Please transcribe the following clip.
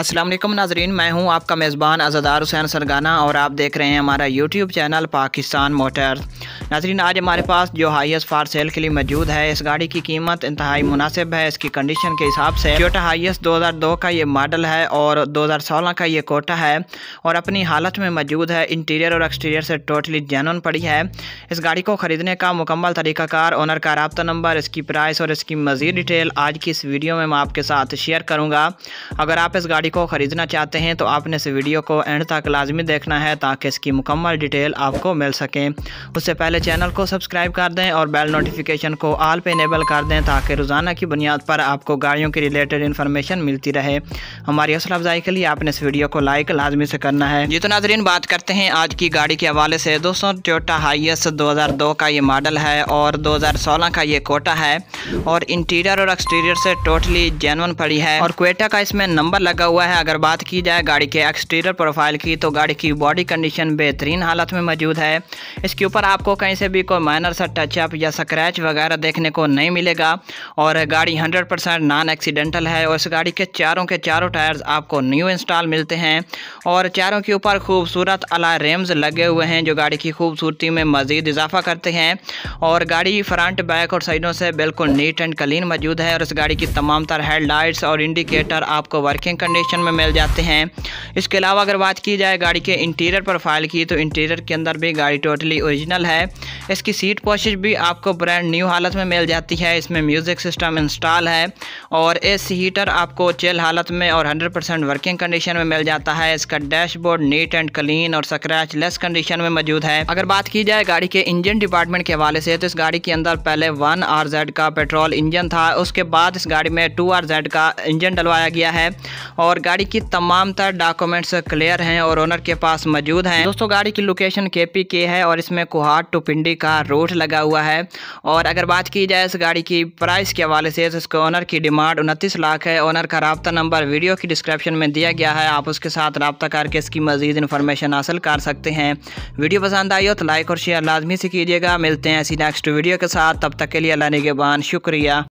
अस्सलाम वालेकुम नाजरीन मैं हूं आपका मेज़बान अजादार हुसैन सरगाना और आप देख रहे हैं हमारा यूट्यूब चैनल पाकिस्तान मोटर नाजरीन आज हमारे पास जो हाइस्ट फार सेल के लिए मौजूद है इस गाड़ी की कीमत इंतहाई मुनासिब है इसकी कंडीशन के हिसाब से टोटा हाइएस्ट 2002 का ये मॉडल है और 2016 का ये कोटा है और अपनी हालत में मौजूद है इंटीरियर और एक्सटीरियर से टोटली जैन पड़ी है इस गाड़ी को ख़रीदने का मुकम्मल तरीक़ाकार ओनर का रबता नंबर इसकी प्राइस और इसकी मज़ीद डिटेल आज की इस वीडियो में मैं आपके साथ शेयर करूँगा अगर आप इस गाड़ी गाड़ी को ख़रीदना चाहते हैं तो आपने इस वीडियो को एंड तक लाजमी देखना है ताकि इसकी मुकम्मल डिटेल आपको मिल सके उससे पहले चैनल को सब्सक्राइब कर दें और बेल नोटिफिकेशन को आल पे इनेबल कर दें ताकि रोज़ाना की बुनियाद पर आपको गाड़ियों की रिलेटेड इन्फॉर्मेशन मिलती रहे हमारी हौसला अफजाई के लिए आपने इस वीडियो को लाइक लाजमी से करना है जी तो नाजरीन बात करते हैं आज की गाड़ी के हवाले से दोस्तों टोयोटा हाइस दो का ये मॉडल है और सोलह का ये कोटा है और इंटीरियर और एक्सटीरियर से टोटली जेनवन पड़ी है और क्वेटा का इसमें नंबर लगा हुआ हुआ है अगर बात की जाए गाड़ी के एक्सटीरियर प्रोफाइल की तो गाड़ी की बॉडी कंडीशन बेहतरीन हालत में मौजूद है इसके ऊपर आपको कहीं से भी कोई माइनर सा टचअप या स्क्रैच वगैरह देखने को नहीं मिलेगा और गाड़ी 100% नॉन एक्सीडेंटल है और इस गाड़ी के चारों के चारों टायर्स आपको न्यू इंस्टॉल मिलते हैं और चारों के ऊपर खूबसूरत अला रेम्स लगे हुए हैं जो गाड़ी की खूबसूरती में मज़ीद इजाफा करते हैं और गाड़ी फ्रंट बैक और साइडों से बिल्कुल नीट एंड क्लीन मौजूद है और इस गाड़ी की तमाम तर लाइट्स और इंडिकेटर आपको वर्किंग कंडीशन कंडीशन में मिल जाते हैं इसके अलावा अगर बात की जाए गाड़ी के इंटीरियर प्रोफाइल की तो इंटीरियर के अंदर भी गाड़ी टोटली ओरिजिनल है इसकी सीट पॉशिश भी आपको ब्रांड न्यू हालत में मिल जाती है इसमें म्यूज़िक सिस्टम इंस्टॉल है और एस हीटर आपको चेल हालत में और हंड्रेड वर्किंग कंडीशन में मिल जाता है इसका डैशबोर्ड नीट एंड क्लीन और स्क्रैच कंडीशन में मौजूद है अगर बात की जाए गाड़ी के इंजन डिपार्टमेंट के हवाले से तो इस गाड़ी के अंदर पहले वन आर जेड का पेट्रोल इंजन था उसके बाद इस गाड़ी में टू आर जेड का इंजन डलवाया गया है और और गाड़ी की तमाम तर डॉक्यूमेंट्स क्लियर हैं और ओनर के पास मौजूद हैं दोस्तों गाड़ी की लोकेशन के पी के है और इसमें कुहाट टू पिंडी का रूट लगा हुआ है और अगर बात की जाए इस गाड़ी की प्राइस के हवाले से तो इसके ओनर की डिमांड उनतीस लाख है ओनर का रबता नंबर वीडियो की डिस्क्रिप्शन में दिया गया है आप उसके साथ रबता करके इसकी मजीद इन्फॉर्मेशन हासिल कर सकते हैं वीडियो पसंद आई हो तो लाइक और शेयर लाजमी से कीजिएगा मिलते हैं ऐसी नेक्स्ट वीडियो के साथ तब तक के लिए अल्लाह निगेबान शुक्रिया